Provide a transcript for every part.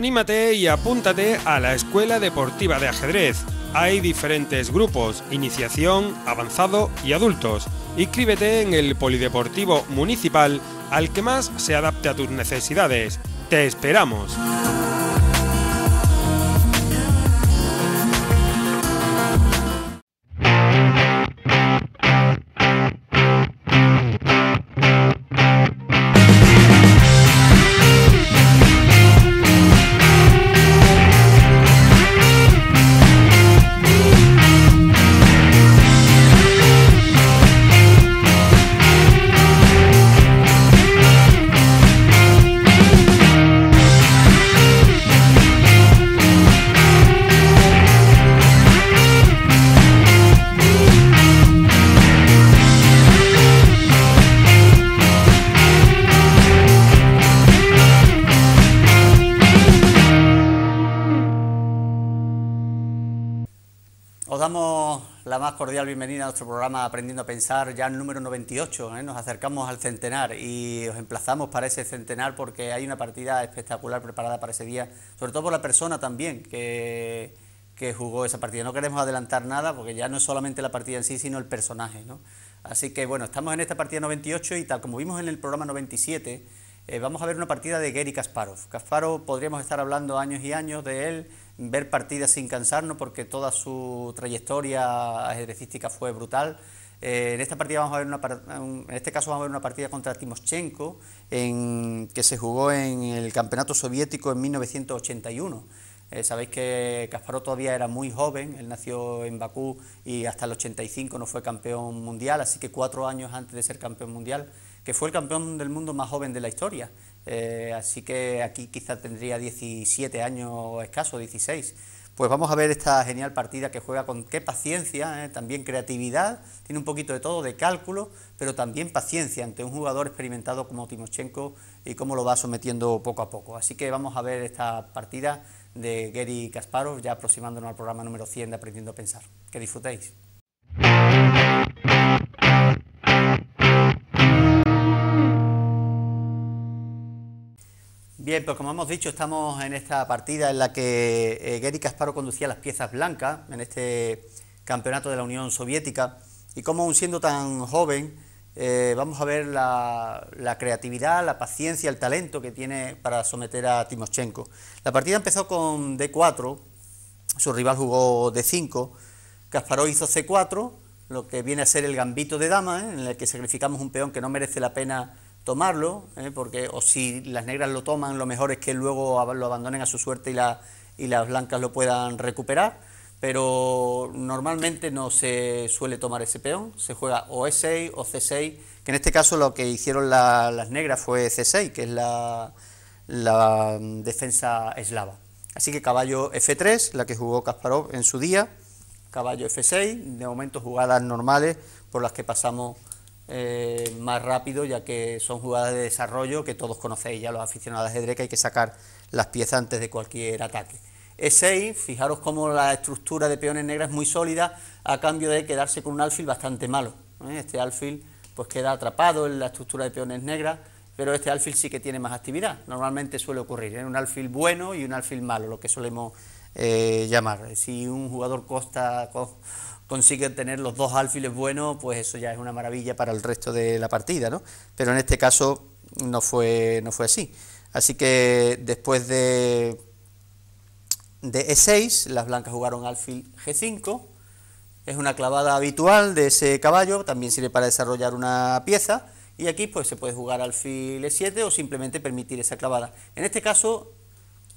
Anímate y apúntate a la Escuela Deportiva de Ajedrez. Hay diferentes grupos, iniciación, avanzado y adultos. Inscríbete en el Polideportivo Municipal al que más se adapte a tus necesidades. Te esperamos. la más cordial bienvenida a nuestro programa Aprendiendo a Pensar, ya el número 98, ¿eh? nos acercamos al centenar y os emplazamos para ese centenar porque hay una partida espectacular preparada para ese día, sobre todo por la persona también que, que jugó esa partida. No queremos adelantar nada porque ya no es solamente la partida en sí, sino el personaje. Así que bueno, estamos en esta partida 98 y tal como vimos en el programa 97, eh, vamos a ver una partida de Gary Kasparov. Kasparov podríamos estar hablando años y años de él ver partidas sin cansarnos porque toda su trayectoria ajedrecística fue brutal. Eh, en esta partida vamos a ver una, en este caso vamos a ver una partida contra Timoschenko que se jugó en el campeonato soviético en 1981. Eh, sabéis que Kasparov todavía era muy joven, él nació en Bakú y hasta el 85 no fue campeón mundial, así que cuatro años antes de ser campeón mundial, que fue el campeón del mundo más joven de la historia. Eh, así que aquí quizá tendría 17 años escaso, 16. Pues vamos a ver esta genial partida que juega con qué paciencia, eh, también creatividad, tiene un poquito de todo, de cálculo, pero también paciencia ante un jugador experimentado como Timoshenko y cómo lo va sometiendo poco a poco. Así que vamos a ver esta partida de Gary Kasparov, ya aproximándonos al programa número 100 de Aprendiendo a Pensar. Que disfrutéis. Bien, pues como hemos dicho, estamos en esta partida en la que eh, Gary conducía las piezas blancas en este campeonato de la Unión Soviética y como aún siendo tan joven, eh, vamos a ver la, creatividad, la paciencia, el talento que tiene para someter a Timoshenko. La partida empezó con D4, su rival jugó D5, Kasparov hizo C4, lo que viene a ser el gambito de dama, ¿eh? en el que sacrificamos un peón que no merece la pena tomarlo, ¿eh? porque o si las negras lo toman, lo mejor es que luego lo abandonen a su suerte y, la, y las blancas lo puedan recuperar, pero normalmente no se suele tomar ese peón, se juega o E6 o C6, que en este caso lo que hicieron las negras fue C6, que es la, la mm, defensa eslava. Así que caballo F3, la que jugó Kasparov en su día, caballo F6, de momento jugadas normales por las que pasamos eh, más rápido, ya que son jugadas de desarrollo que todos conocéis ya los aficionados de ajedrez, hay que sacar las piezas antes de cualquier ataque. E6, fijaros cómo la estructura de peones negras es muy sólida a cambio de quedarse con un alfil bastante malo. ¿eh? Este alfil pues queda atrapado en la estructura de peones negras pero este alfil sí que tiene más actividad. Normalmente suele ocurrir en un alfil bueno y un alfil malo, lo que solemos eh, llamar. Si un jugador consigue tener los dos alfiles buenos, pues eso ya es una maravilla para el resto de la partida, Pero en este caso no fue, no fue así. Así que después de, de E6, las blancas jugaron alfil G5, es una clavada habitual de ese caballo, también sirve para desarrollar una pieza, y aquí pues se puede jugar alfil e7 o simplemente permitir esa clavada. En este caso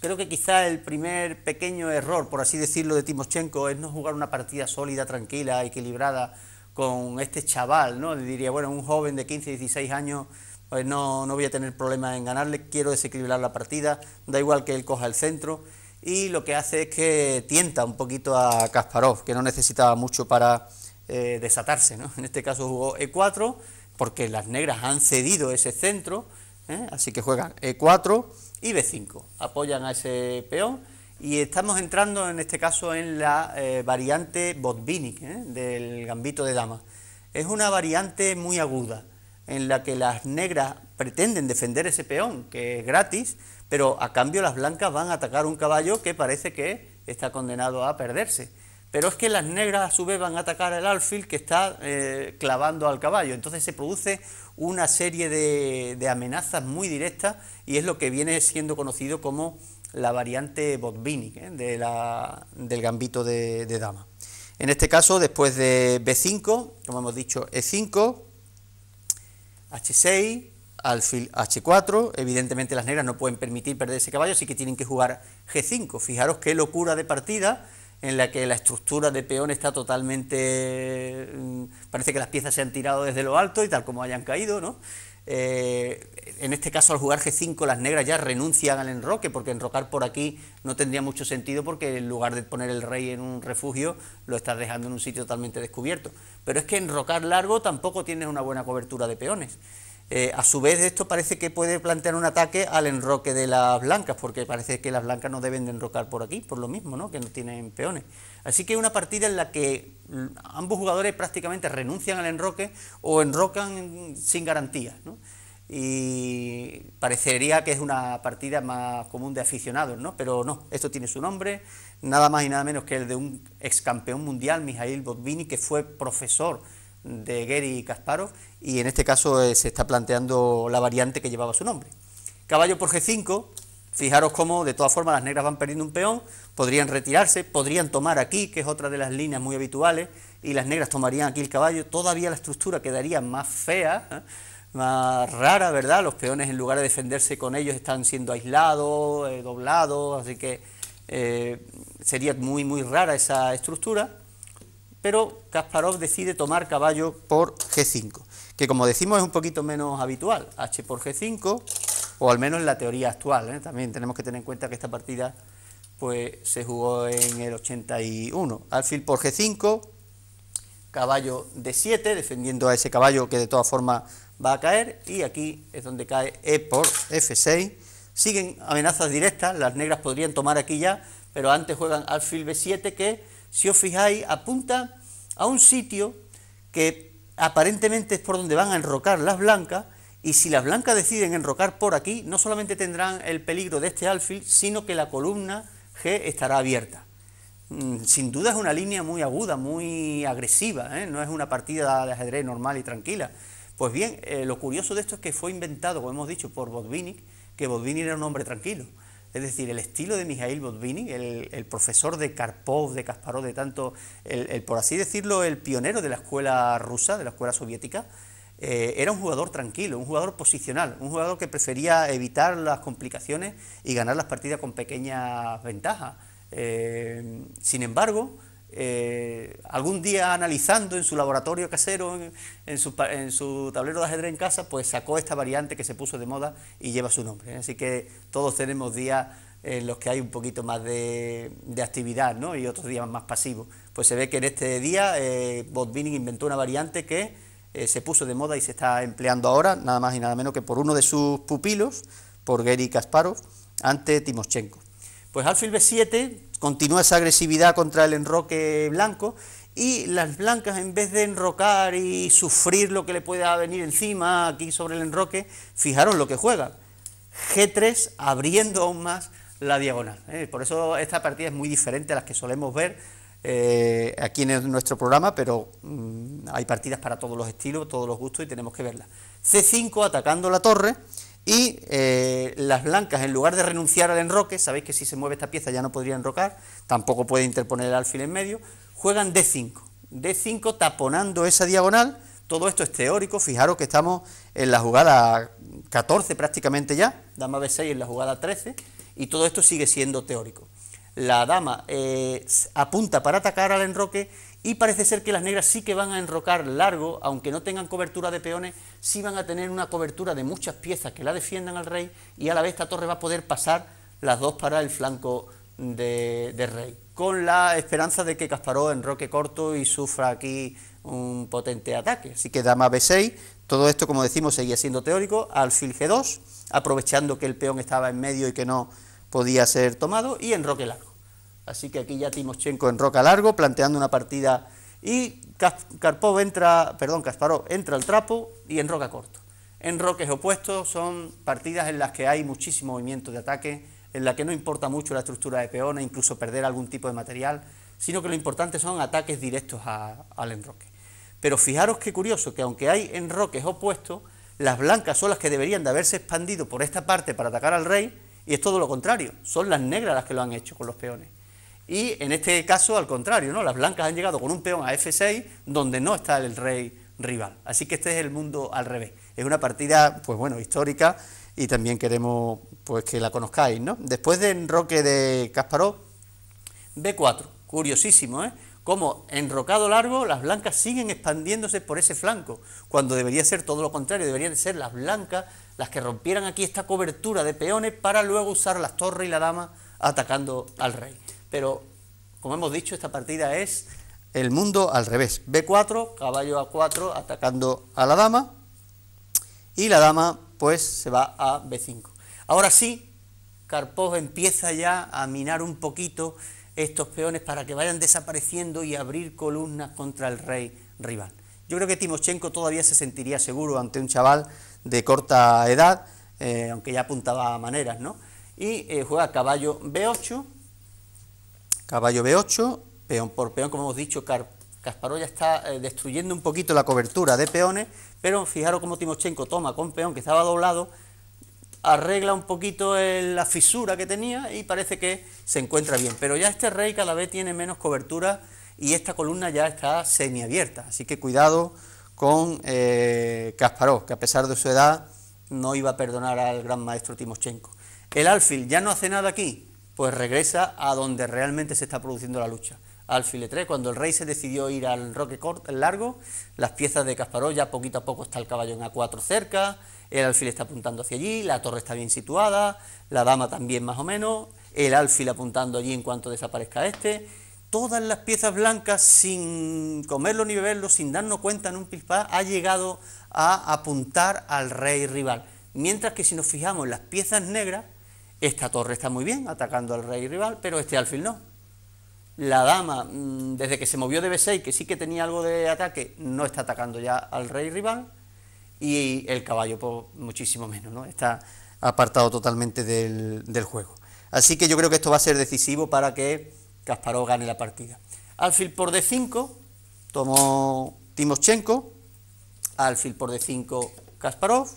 creo que quizá el primer pequeño error, por así decirlo, de Timoshenko es no jugar una partida sólida, tranquila, equilibrada con este chaval, ¿no? Le diría, bueno, un joven de 15, 16 años pues no, no voy a tener problemas en ganarle, quiero desequilibrar la partida, da igual que él coja el centro y lo que hace es que tienta un poquito a Kasparov, que no necesitaba mucho para eh, desatarse. ¿no? En este caso jugó E4, porque las negras han cedido ese centro, ¿eh? así que juegan E4 y B5, apoyan a ese peón y estamos entrando en este caso en la eh, variante Botvinnik ¿eh? del gambito de dama. Es una variante muy aguda en la que las negras pretenden defender ese peón, que es gratis, pero a cambio las blancas van a atacar un caballo que parece que está condenado a perderse pero es que las negras a su vez van a atacar el alfil que está eh, clavando al caballo. Entonces se produce una serie de, amenazas muy directas y es lo que viene siendo conocido como la variante Botvinnik ¿eh? del gambito de, de, dama. En este caso, después de B5, como hemos dicho, E5, H6, alfil H4, evidentemente las negras no pueden permitir perder ese caballo, así que tienen que jugar G5. Fijaros qué locura de partida en la que la estructura de peón está totalmente... Mm, parece que las piezas se han tirado desde lo alto y tal como hayan caído, ¿no? Eh, en este caso al jugar G5 las negras ya renuncian al enroque porque enrocar por aquí no tendría mucho sentido porque en lugar de poner el rey en un refugio lo estás dejando en un sitio totalmente descubierto. Pero es que enrocar largo tampoco tiene una buena cobertura de peones. Eh, a su vez, esto parece que puede plantear un ataque al enroque de las blancas, porque parece que las blancas no deben de enrocar por aquí, por lo mismo, ¿no? que no tienen peones. Así que es una partida en la que mm, ambos jugadores prácticamente renuncian al enroque o enrocan sin garantías. y parecería que es una partida más común de aficionados, ¿no? Pero no, esto tiene su nombre, nada más y nada menos que el de un ex campeón mundial, Mijail Botvinnik que fue profesor de Gary Kasparov y en este caso eh, se está planteando la variante que llevaba su nombre. Caballo por G5, fijaros cómo de todas formas las negras van perdiendo un peón, podrían retirarse, podrían tomar aquí, que es otra de las líneas muy habituales, y las negras tomarían aquí el caballo, todavía la estructura quedaría más fea, ¿eh? más rara, ¿verdad? Los peones en lugar de defenderse con ellos están siendo aislados, eh, doblados, así que sería muy, muy rara esa estructura pero Kasparov decide tomar caballo por G5, que como decimos es un poquito menos habitual, H por G5, o al menos en la teoría actual, ¿eh? también tenemos que tener en cuenta que esta partida pues, se jugó en el 81, alfil por G5, caballo D7, defendiendo a ese caballo que de todas formas va a caer, y aquí es donde cae E por F6, siguen amenazas directas, las negras podrían tomar aquí ya, pero antes juegan alfil B7 que si os fijáis, apunta a un sitio que aparentemente es por donde van a enrocar las blancas, y si las blancas deciden enrocar por aquí, no solamente tendrán el peligro de este alfil, sino que la columna G estará abierta. Mm, sin duda es una línea muy aguda, muy agresiva, ¿eh? no es una partida de ajedrez normal y tranquila. Pues bien, eh, lo curioso de esto es que fue inventado, como hemos dicho, por Botvinnik, que Botvinnik era un hombre tranquilo. Es decir, el estilo de Mijail Botvinnik, el, profesor de Karpov, de Kasparov, de tanto, el, por así decirlo, el pionero de la escuela rusa, de la escuela soviética, eh, era un jugador tranquilo, un jugador posicional, un jugador que prefería evitar las complicaciones y ganar las partidas con pequeñas ventajas. Eh, sin embargo, eh, algún día analizando en su laboratorio casero, en, su, tablero de ajedrez en casa, pues sacó esta variante que se puso de moda y lleva su nombre. Así que todos tenemos días en los que hay un poquito más de, actividad ¿no? y otros días más pasivos. Pues se ve que en este día eh, inventó una variante que eh, se puso de moda y se está empleando ahora, nada más y nada menos que por uno de sus pupilos, por Gary Kasparov, ante Timoshenko. Pues alfil B7 Continúa esa agresividad contra el enroque blanco y las blancas en vez de enrocar y sufrir lo que le pueda venir encima aquí sobre el enroque, fijaros lo que juega. G3 abriendo aún más la diagonal. ¿eh? Por eso esta partida es muy diferente a las que solemos ver eh, aquí en nuestro programa, pero mm, hay partidas para todos los estilos, todos los gustos y tenemos que verlas. C5 atacando la torre y eh, las blancas, en lugar de renunciar al enroque, sabéis que si se mueve esta pieza ya no podría enrocar, tampoco puede interponer el alfil en medio, juegan D5. D5 taponando esa diagonal, todo esto es teórico, fijaros que estamos en la jugada 14 prácticamente ya, dama B6 en la jugada 13, y todo esto sigue siendo teórico. La dama eh, apunta para atacar al enroque y parece ser que las negras sí que van a enrocar largo, aunque no tengan cobertura de peones, sí van a tener una cobertura de muchas piezas que la defiendan al rey y a la vez esta torre va a poder pasar las dos para el flanco de, rey, con la esperanza de que Casparó enroque corto y sufra aquí un potente ataque. Así que dama b6, todo esto como decimos seguía siendo teórico, alfil g2, aprovechando que el peón estaba en medio y que no podía ser tomado, y enroque largo. Así que aquí ya Timoshenko en roca largo, planteando una partida. Y Karpov entra, perdón, Kasparov entra al trapo y en roca corto. En roques opuestos son partidas en las que hay muchísimo movimiento de ataque, en la que no importa mucho la estructura de peones incluso perder algún tipo de material, sino que lo importante son ataques directos al enroque. Pero fijaros qué curioso, que aunque hay enroques opuestos, las blancas son las que deberían de haberse expandido por esta parte para atacar al rey, y es todo lo contrario, son las negras las que lo han hecho con los peones. Y en este caso, al contrario, ¿no? las blancas han llegado con un peón a F6, donde no está el rey rival. Así que este es el mundo al revés. Es una partida, pues bueno, histórica y también queremos pues que la conozcáis, ¿no? Después de enroque de Kasparov, B4, curiosísimo, ¿eh? Como enrocado largo, las blancas siguen expandiéndose por ese flanco, cuando debería ser todo lo contrario, deberían ser las blancas las que rompieran aquí esta cobertura de peones para luego usar las torres y la dama atacando al rey pero como hemos dicho, esta partida es el mundo al revés. B4, caballo A4 atacando a la dama y la dama pues se va a B5. Ahora sí, Karpov empieza ya a minar un poquito estos peones para que vayan desapareciendo y abrir columnas contra el rey rival. Yo creo que Timoshenko todavía se sentiría seguro ante un chaval de corta edad, eh, aunque ya apuntaba a maneras, ¿no? Y eh, juega caballo B8, Caballo B8, peón por peón, como hemos dicho, Kasparov ya está eh, destruyendo un poquito la cobertura de peones, pero fijaros cómo Timochenko toma con peón que estaba doblado, arregla un poquito eh, la fisura que tenía y parece que se encuentra bien. Pero ya este rey cada vez tiene menos cobertura y esta columna ya está semiabierta, así que cuidado con eh, que a pesar de su edad no iba a perdonar al gran maestro Timochenko. El alfil ya no hace nada aquí, pues regresa a donde realmente se está produciendo la lucha, al 3 Cuando el rey se decidió ir al roque corto, largo, las piezas de casparolla ya poquito a poco está el caballo en A4 cerca, el alfil está apuntando hacia allí, la torre está bien situada, la dama también más o menos, el alfil apuntando allí en cuanto desaparezca este. Todas las piezas blancas, sin comerlo ni beberlo, sin darnos cuenta en un pispá, ha llegado a apuntar al rey rival. Mientras que si nos fijamos en las piezas negras, esta torre está muy bien, atacando al rey rival, pero este alfil no. La dama, mm, desde que se movió de B6, que sí que tenía algo de ataque, no está atacando ya al rey rival. Y el caballo, por pues, muchísimo menos, ¿no? Está apartado totalmente del, juego. Así que yo creo que esto va a ser decisivo para que Kasparov gane la partida. Alfil por D5, tomó Timoshenko. Alfil por D5, Kasparov.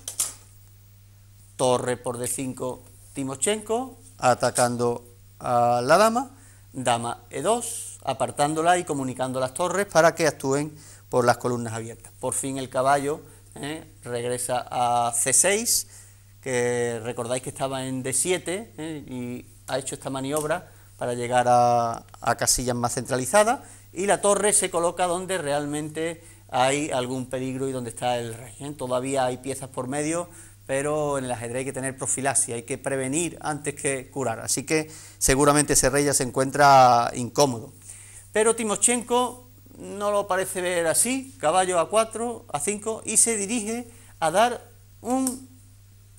Torre por D5, Timoshenko atacando a la dama, dama E2, apartándola y comunicando las torres para que actúen por las columnas abiertas. Por fin el caballo ¿eh? regresa a C6, que recordáis que estaba en D7 ¿eh? y ha hecho esta maniobra para llegar a, casillas más centralizadas y la torre se coloca donde realmente hay algún peligro y donde está el rey. ¿eh? Todavía hay piezas por medio pero en el ajedrez hay que tener profilaxia, hay que prevenir antes que curar. Así que seguramente ese ya se encuentra incómodo. Pero Timoshenko no lo parece ver así, caballo a 4, a 5, y se dirige a dar un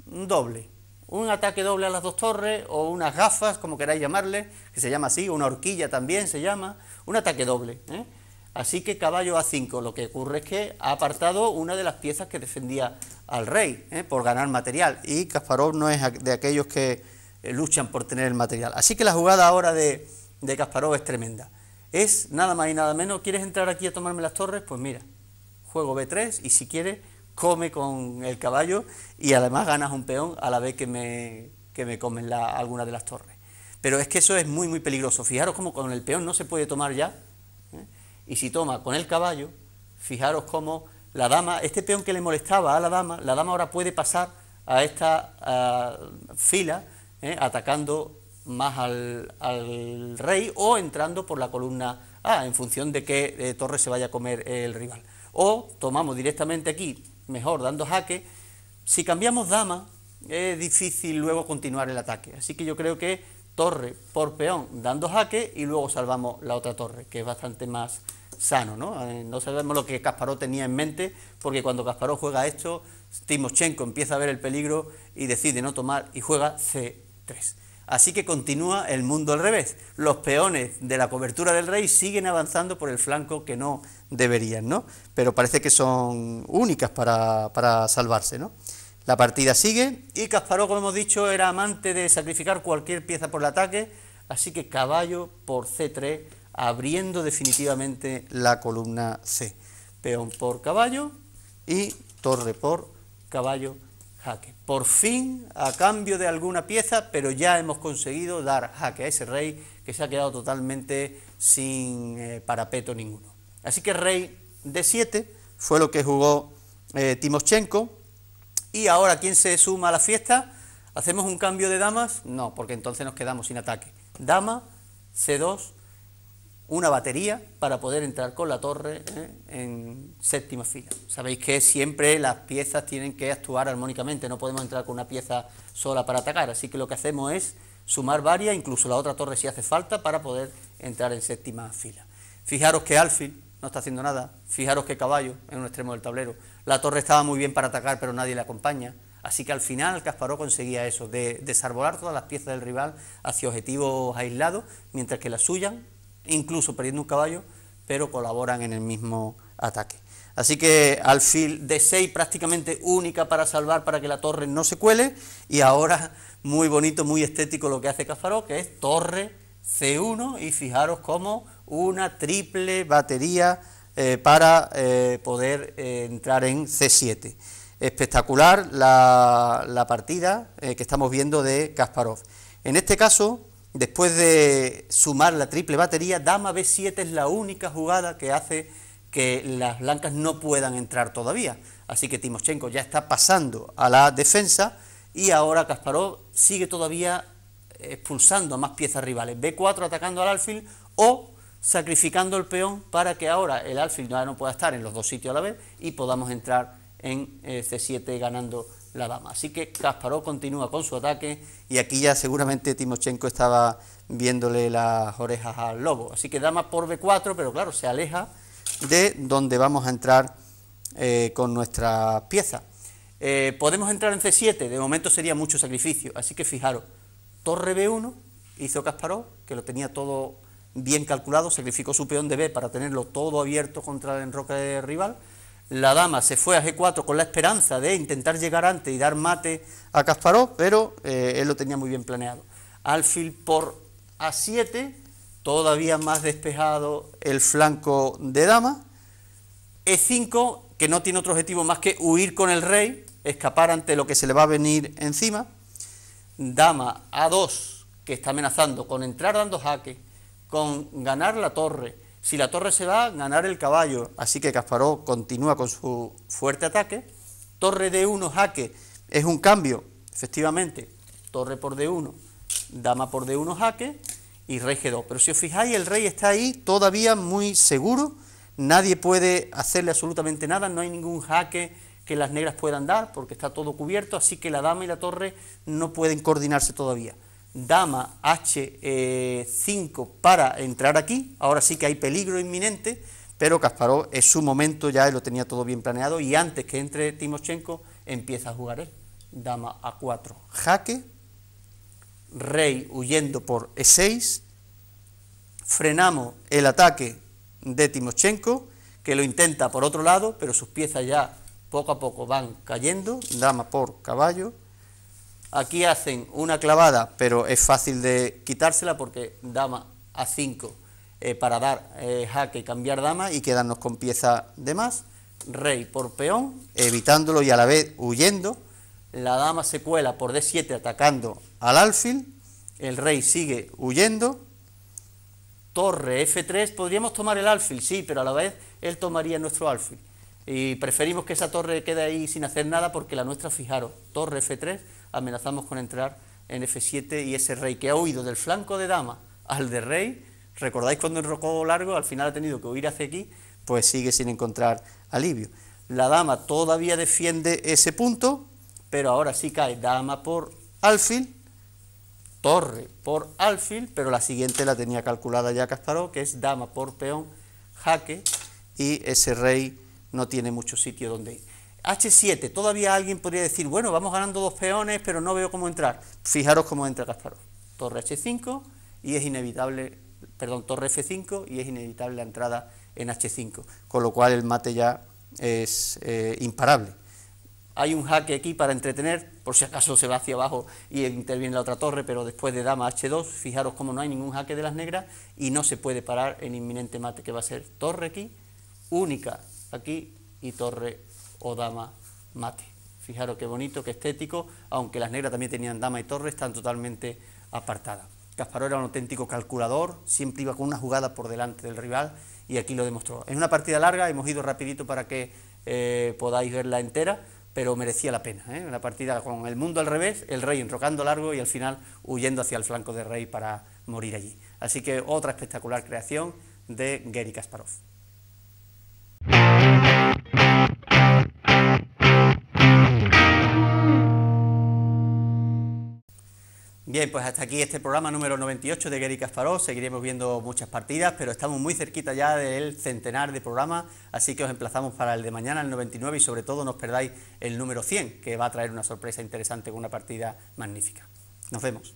doble, un ataque doble a las dos torres, o unas gafas, como queráis llamarle, que se llama así, una horquilla también se llama, un ataque doble. ¿eh? Así que caballo a 5, lo que ocurre es que ha apartado una de las piezas que defendía al rey ¿eh? por ganar material. Y Kasparov no es de aquellos que eh, luchan por tener el material. Así que la jugada ahora de, de Kasparov es tremenda. Es nada más y nada menos, ¿quieres entrar aquí a tomarme las torres? Pues mira, juego B3 y si quieres come con el caballo y además ganas un peón a la vez que me, me comen la, alguna de las torres. Pero es que eso es muy, muy peligroso. Fijaros cómo con el peón no se puede tomar ya. ¿eh? Y si toma con el caballo, fijaros cómo la dama, este peón que le molestaba a la dama, la dama ahora puede pasar a esta fila, ¿eh? atacando más al, rey o entrando por la columna A, en función de qué eh, torre se vaya a comer el rival. O tomamos directamente aquí, mejor dando jaque, si cambiamos dama, es difícil luego continuar el ataque. Así que yo creo que torre por peón dando jaque y luego salvamos la otra torre, que es bastante más sano, ¿no? No sabemos lo que Kasparov tenía en mente, porque cuando Kasparov juega esto, Timoshenko empieza a ver el peligro y decide no tomar y juega C3. Así que continúa el mundo al revés. Los peones de la cobertura del rey siguen avanzando por el flanco que no deberían, ¿no? Pero parece que son únicas para, para salvarse, ¿no? La partida sigue y Kasparov, como hemos dicho, era amante de sacrificar cualquier pieza por el ataque, así que caballo por C3 abriendo definitivamente la columna C. Peón por caballo y torre por caballo jaque. Por fin, a cambio de alguna pieza, pero ya hemos conseguido dar jaque a ese rey que se ha quedado totalmente sin eh, parapeto ninguno. Así que rey de 7 fue lo que jugó eh, Timoshenko. Y ahora, ¿quién se suma a la fiesta? ¿Hacemos un cambio de damas? No, porque entonces nos quedamos sin ataque. Dama, C2, una batería para poder entrar con la torre ¿eh? en séptima fila. Sabéis que siempre las piezas tienen que actuar armónicamente, no podemos entrar con una pieza sola para atacar, así que lo que hacemos es sumar varias, incluso la otra torre si hace falta, para poder entrar en séptima fila. Fijaros que alfil no está haciendo nada, fijaros que caballo en un extremo del tablero, la torre estaba muy bien para atacar pero nadie la acompaña, así que al final Casparó conseguía eso, de desarbolar todas las piezas del rival hacia objetivos aislados, mientras que las suyas incluso perdiendo un caballo, pero colaboran en el mismo ataque. Así que alfil de 6 prácticamente única para salvar para que la torre no se cuele. Y ahora muy bonito, muy estético lo que hace Kasparov, que es torre C1 y fijaros como una triple batería eh, para eh, poder eh, entrar en C7. Espectacular la partida que estamos viendo de Kasparov. En este caso, después de sumar la triple batería, dama b7 es la única jugada que hace que las blancas no puedan entrar todavía. Así que Timoshenko ya está pasando a la defensa y ahora Kasparov sigue todavía expulsando a más piezas rivales. B4 atacando al alfil o sacrificando el peón para que ahora el alfil ya no pueda estar en los dos sitios a la vez y podamos entrar en eh, C7 ganando dama. Así que Kasparov continúa con su ataque y aquí ya seguramente Timoshenko estaba viéndole las orejas al lobo. Así que dama por B4, pero claro, se aleja de donde vamos a entrar eh, con nuestra pieza. Eh, podemos entrar en C7, de momento sería mucho sacrificio, así que fijaros, torre B1 hizo Kasparov, que lo tenía todo bien calculado, sacrificó su peón de B para tenerlo todo abierto contra el enroque rival, la dama se fue a G4 con la esperanza de intentar llegar antes y dar mate a Kasparov, pero eh, él lo tenía muy bien planeado. Alfil por A7, todavía más despejado el flanco de dama. E5, que no tiene otro objetivo más que huir con el rey, escapar ante lo que se le va a venir encima. Dama A2, que está amenazando con entrar dando jaque, con ganar la torre, si la torre se va, ganar el caballo. Así que Kasparov continúa con su fuerte ataque. Torre D1, jaque, es un cambio, efectivamente. Torre por D1, dama por D1, jaque y rey G2. Pero si os fijáis, el rey está ahí todavía muy seguro. Nadie puede hacerle absolutamente nada, no hay ningún jaque que las negras puedan dar porque está todo cubierto, así que la dama y la torre no pueden coordinarse todavía dama H5 e para entrar aquí, ahora sí que hay peligro inminente, pero Kasparov es su momento, ya lo tenía todo bien planeado y antes que entre Timoshenko empieza a jugar él. Dama A4, jaque, rey huyendo por E6, frenamos el ataque de Timoshenko, que lo intenta por otro lado, pero sus piezas ya poco a poco van cayendo, dama por caballo, Aquí hacen una clavada, pero es fácil de quitársela porque dama a 5 eh, para dar eh, jaque, cambiar dama y quedarnos con pieza de más. Rey por peón, evitándolo y a la vez huyendo. La dama se cuela por D7 atacando al alfil. El rey sigue huyendo. Torre F3. Podríamos tomar el alfil, sí, pero a la vez él tomaría nuestro alfil. Y preferimos que esa torre quede ahí sin hacer nada porque la nuestra, fijaros, torre F3 amenazamos con entrar en F7 y ese rey que ha huido del flanco de dama al de rey, recordáis cuando enrocó largo, al final ha tenido que huir hacia aquí, pues sigue sin encontrar alivio. La dama todavía defiende ese punto, pero ahora sí cae dama por alfil, torre por alfil, pero la siguiente la tenía calculada ya Kasparov, que es dama por peón, jaque, y ese rey no tiene mucho sitio donde ir. H7, todavía alguien podría decir, bueno, vamos ganando dos peones, pero no veo cómo entrar. Fijaros cómo entra Kasparov. Torre H5 y es inevitable, perdón, torre F5 y es inevitable la entrada en H5, con lo cual el mate ya es eh, imparable. Hay un jaque aquí para entretener, por si acaso se va hacia abajo y interviene la otra torre, pero después de dama H2, fijaros cómo no hay ningún jaque de las negras y no se puede parar en inminente mate, que va a ser torre aquí, única aquí y torre o dama mate. Fijaros qué bonito, qué estético, aunque las negras también tenían dama y torre, están totalmente apartadas. Kasparov era un auténtico calculador, siempre iba con una jugada por delante del rival y aquí lo demostró. En una partida larga, hemos ido rapidito para que eh, podáis verla entera, pero merecía la pena. ¿eh? Una partida con el mundo al revés, el rey enrocando largo y al final huyendo hacia el flanco del rey para morir allí. Así que otra espectacular creación de Gary Kasparov. Bien, pues hasta aquí este programa número 98 de Gary Casparó. Seguiremos viendo muchas partidas, pero estamos muy cerquita ya del centenar de programas, así que os emplazamos para el de mañana, el 99, y sobre todo no os perdáis el número 100, que va a traer una sorpresa interesante con una partida magnífica. Nos vemos.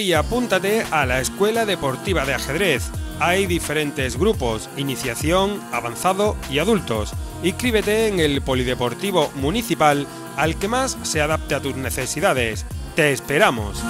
y apúntate a la Escuela Deportiva de Ajedrez. Hay diferentes grupos, iniciación, avanzado y adultos. Inscríbete en el Polideportivo Municipal al que más se adapte a tus necesidades. Te esperamos.